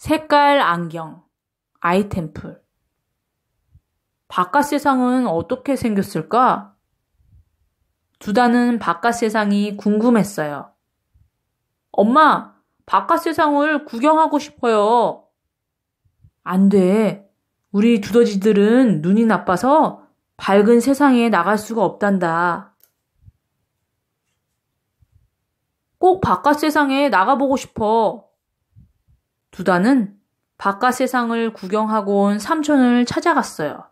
색깔 안경, 아이템풀 바깥 세상은 어떻게 생겼을까? 두다는 바깥 세상이 궁금했어요. 엄마, 바깥 세상을 구경하고 싶어요. 안 돼. 우리 두더지들은 눈이 나빠서 밝은 세상에 나갈 수가 없단다. 꼭 바깥 세상에 나가보고 싶어. 두다는 바깥 세상을 구경하고 온 삼촌을 찾아갔어요.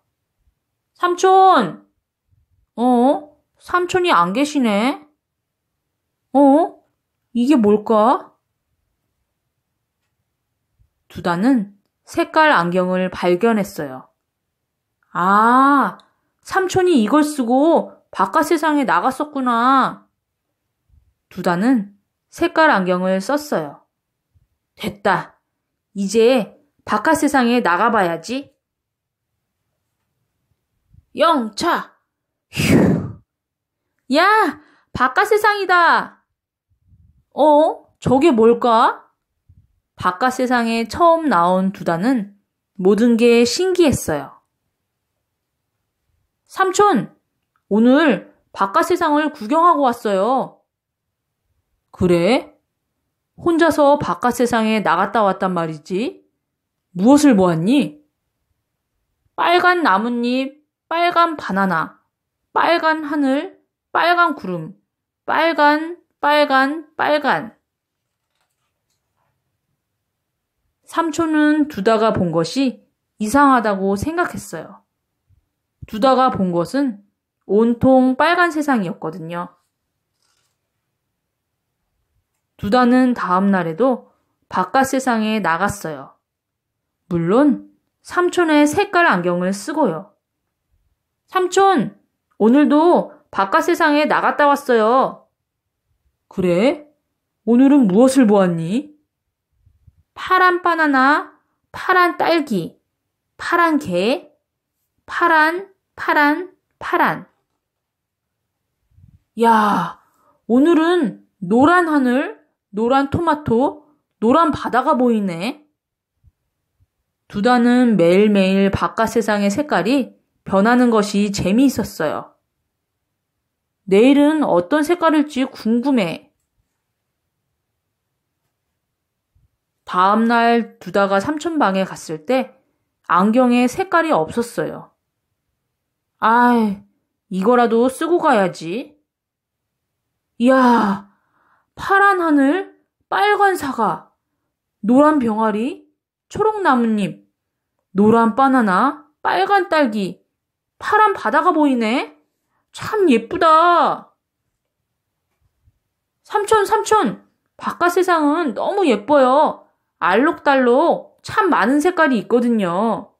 삼촌! 어? 삼촌이 안 계시네? 어? 이게 뭘까? 두다는 색깔 안경을 발견했어요. 아, 삼촌이 이걸 쓰고 바깥 세상에 나갔었구나. 두다는 색깔 안경을 썼어요. 됐다. 이제 바깥 세상에 나가봐야지. 영차! 휴! 야! 바깥 세상이다! 어? 저게 뭘까? 바깥 세상에 처음 나온 두단은 모든 게 신기했어요. 삼촌! 오늘 바깥 세상을 구경하고 왔어요. 그래? 혼자서 바깥 세상에 나갔다 왔단 말이지. 무엇을 보았니? 빨간 나뭇잎, 빨간 바나나, 빨간 하늘, 빨간 구름, 빨간, 빨간, 빨간. 삼촌은 두다가 본 것이 이상하다고 생각했어요. 두다가 본 것은 온통 빨간 세상이었거든요. 두다는 다음 날에도 바깥 세상에 나갔어요. 물론 삼촌의 색깔 안경을 쓰고요. 삼촌, 오늘도 바깥 세상에 나갔다 왔어요. 그래? 오늘은 무엇을 보았니? 파란 바나나, 파란 딸기, 파란 개, 파란, 파란, 파란. 야, 오늘은 노란 하늘, 노란 토마토, 노란 바다가 보이네. 두다는 매일매일 바깥 세상의 색깔이 변하는 것이 재미있었어요. 내일은 어떤 색깔일지 궁금해. 다음날 두다가 삼촌 방에 갔을 때 안경에 색깔이 없었어요. 아, 이거라도 쓰고 가야지. 이야, 파란 하늘, 빨간 사과, 노란 병아리, 초록 나뭇잎, 노란 바나나, 빨간 딸기, 파란 바다가 보이네. 참 예쁘다. 삼촌, 삼촌, 바깥 세상은 너무 예뻐요. 알록달록 참 많은 색깔이 있거든요.